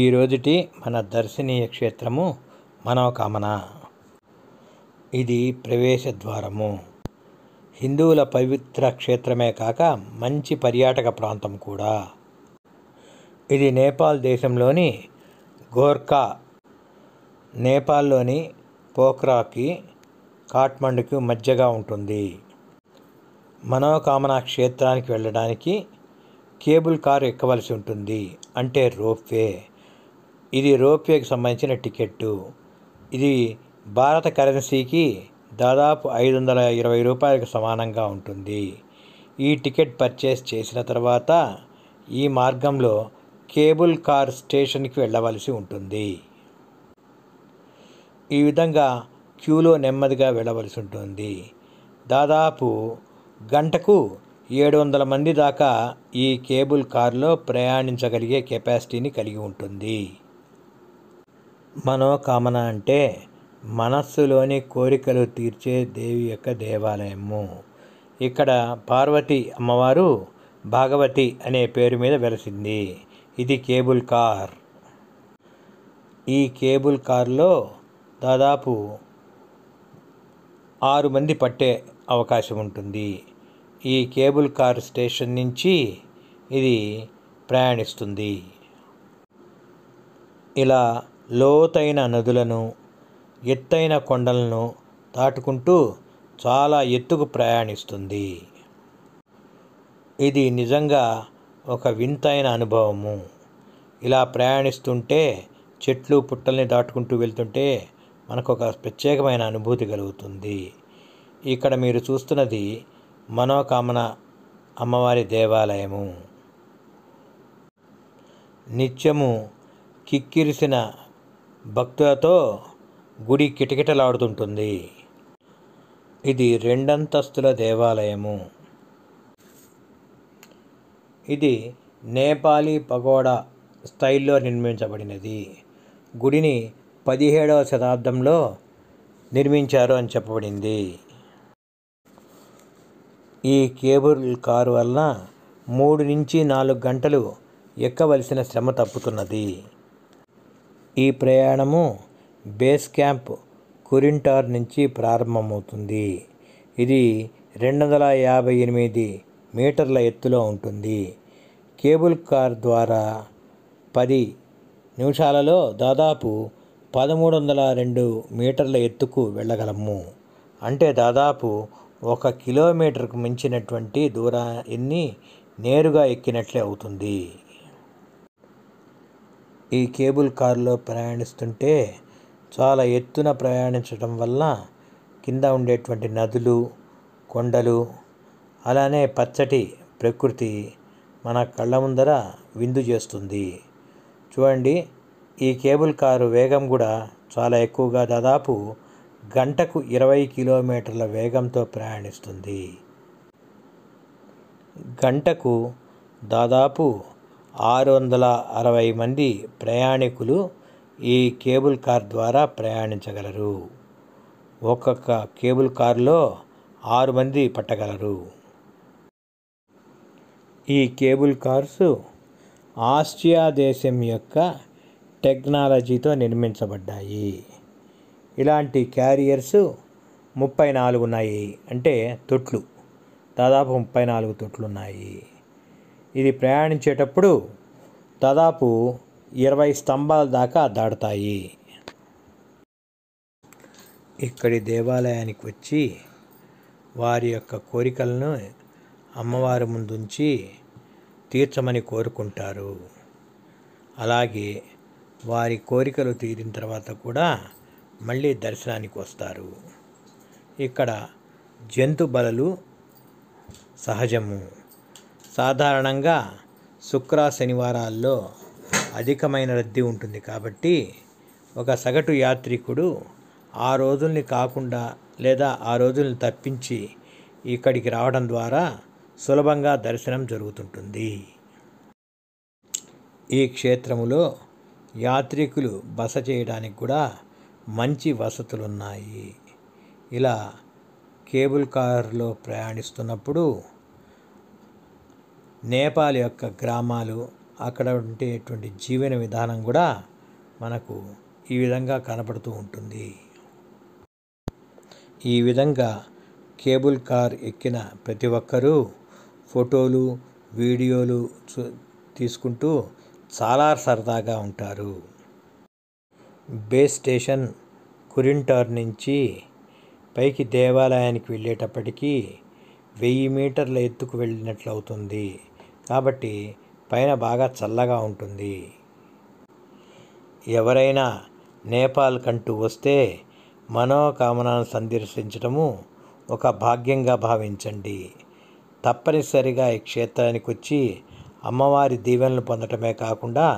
ఈరోజుటి మన దర్శనీయ క్షేత్రము మనోకామన ఇది ప్రవేశ ద్వారము హిందువుల పవిత్ర క్షేత్రమే కాక మంచి పర్యాటక ప్రాంతం కూడా ఇది నేపాల్ దేశంలోని గోర్ఖా నేపాల్లోని పోఖ్రాకి కాఠ్మండుకు మధ్యగా ఉంటుంది మనోకామన క్షేత్రానికి వెళ్ళడానికి కేబుల్ కార్ ఎక్కవలసి ఉంటుంది అంటే రోప్వే ఇది రోప్వేకి సంబంధించిన టికెట్టు ఇది భారత కరెన్సీకి దాదాపు ఐదు వందల ఇరవై రూపాయలకు సమానంగా ఉంటుంది ఈ టికెట్ పర్చేస్ చేసిన తర్వాత ఈ మార్గంలో కేబుల్ కార్ స్టేషన్కి వెళ్ళవలసి ఉంటుంది ఈ విధంగా క్యూలో నెమ్మదిగా వెళ్ళవలసి ఉంటుంది దాదాపు గంటకు ఏడు వందల మంది దాకా ఈ కేబుల్ కార్లో ప్రయాణించగలిగే కెపాసిటీని కలిగి ఉంటుంది మనోకామన అంటే మనస్సులోని కోరికలు తీర్చే దేవి యొక్క దేవాలయము ఇక్కడ పార్వతి అమ్మవారు భాగవతి అనే పేరు మీద వెలసింది ఇది కేబుల్ కార్ ఈ కేబుల్ కార్లో దాదాపు ఆరు మంది పట్టే అవకాశం ఉంటుంది ఈ కేబుల్ కార్ స్టేషన్ నుంచి ఇది ప్రయాణిస్తుంది ఇలా లోతైన నదులను ఎత్తైన కొండలను దాటుకుంటూ చాలా ఎత్తుకు ప్రయాణిస్తుంది ఇది నిజంగా ఒక వింతైన అనుభవము ఇలా ప్రయాణిస్తుంటే చెట్లు పుట్టల్ని దాటుకుంటూ వెళ్తుంటే మనకు ఒక ప్రత్యేకమైన అనుభూతి కలుగుతుంది ఇక్కడ మీరు చూస్తున్నది మనోకామన అమ్మవారి దేవాలయము నిత్యము కిక్కిరిసిన భక్తులతో గుడి కిటకిటలాడుతుంటుంది ఇది రెండంతస్తుల దేవాలయము ఇది నేపాలీ పగోడా స్టైల్లో నిర్మించబడినది గుడిని పదిహేడవ శతాబ్దంలో నిర్మించారు అని చెప్పబడింది ఈ కేబుల్ కారు వలన మూడు నుంచి నాలుగు గంటలు ఎక్కవలసిన శ్రమ తప్పుతున్నది ఈ ప్రయాణము బేస్ క్యాంప్ కురింటార్ నుంచి ప్రారంభమవుతుంది ఇది రెండు వందల యాభై ఎనిమిది మీటర్ల ఎత్తులో ఉంటుంది కేబుల్ కార్ ద్వారా పది నిమిషాలలో దాదాపు పదమూడు వందల రెండు మీటర్ల ఎత్తుకు వెళ్ళగలము అంటే దాదాపు ఒక కిలోమీటర్కు మించినటువంటి దూరాన్ని నేరుగా ఎక్కినట్లే అవుతుంది ఈ కేబుల్ కారులో ప్రయాణిస్తుంటే చాలా ఎత్తున ప్రయాణించడం వల్ల కింద ఉండేటువంటి నదులు కొండలు అలానే పచ్చటి ప్రకృతి మన కళ్ళ ముందర విందు చేస్తుంది చూడండి ఈ కేబుల్ కారు వేగం కూడా చాలా ఎక్కువగా దాదాపు గంటకు ఇరవై కిలోమీటర్ల వేగంతో ప్రయాణిస్తుంది గంటకు దాదాపు ఆరు వందల అరవై మంది ప్రయాణికులు ఈ కేబుల్ కార్ ద్వారా ప్రయాణించగలరు ఒక్కొక్క కేబుల్ కారులో ఆరు మంది పట్టగలరు ఈ కేబుల్ కార్స్ ఆస్ట్రియా దేశం యొక్క టెక్నాలజీతో నిర్మించబడ్డాయి ఇలాంటి క్యారియర్స్ ముప్పై నాలుగు ఉన్నాయి అంటే తొట్లు దాదాపు ముప్పై నాలుగు తొట్లు ఉన్నాయి ఇది ప్రయాణించేటప్పుడు దాదాపు ఇరవై స్తంభాల దాకా దాడతాయి ఇక్కడి దేవాలయానికి వచ్చి వారి యొక్క కోరికలను అమ్మవారి ముందుంచి తీర్చమని కోరుకుంటారు అలాగే వారి కోరికలు తీరిన తర్వాత కూడా మళ్ళీ దర్శనానికి వస్తారు ఇక్కడ జంతు బలలు సహజము సాధారణంగా శుక్ర శనివారాల్లో అధికమైన రద్దీ ఉంటుంది కాబట్టి ఒక సగటు యాత్రికుడు ఆ రోజుల్ని కాకుండా లేదా ఆ రోజుల్ని తప్పించి ఇక్కడికి రావడం ద్వారా సులభంగా దర్శనం జరుగుతుంటుంది ఈ క్షేత్రములో యాత్రికులు బస చేయడానికి కూడా మంచి వసతులు ఉన్నాయి ఇలా కేబుల్ కారులో ప్రయాణిస్తున్నప్పుడు నేపాల్ యొక్క గ్రామాలు అక్కడ ఉండేటువంటి జీవన విధానం కూడా మనకు ఈ విధంగా కనపడుతూ ఉంటుంది ఈ విధంగా కేబుల్ కార్ ఎక్కిన ప్రతి ఒక్కరూ ఫోటోలు వీడియోలు తీసుకుంటూ చాలా సరదాగా ఉంటారు బేస్ స్టేషన్ కురింటార్ నుంచి పైకి దేవాలయానికి వెళ్ళేటప్పటికీ వెయ్యి మీటర్ల ఎత్తుకు వెళ్ళినట్లు అవుతుంది కాబట్టి పైన బాగా చల్లగా ఉంటుంది ఎవరైనా నేపాల్ కంటూ వస్తే మనోకామనను సందర్శించడము ఒక భాగ్యంగా భావించండి తప్పనిసరిగా ఈ క్షేత్రానికి వచ్చి అమ్మవారి దీవెనలు పొందటమే కాకుండా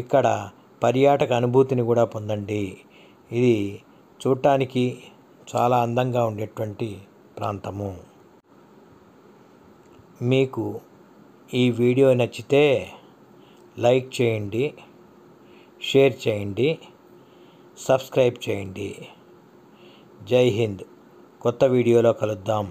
ఇక్కడ పర్యాటక అనుభూతిని కూడా పొందండి ఇది చూడటానికి చాలా అందంగా ఉండేటువంటి ప్రాంతము మీకు ఈ వీడియో నచ్చితే లైక్ చేయండి షేర్ చేయండి సబ్స్క్రైబ్ చేయండి జై హింద్ కొత్త వీడియోలో కలుద్దాం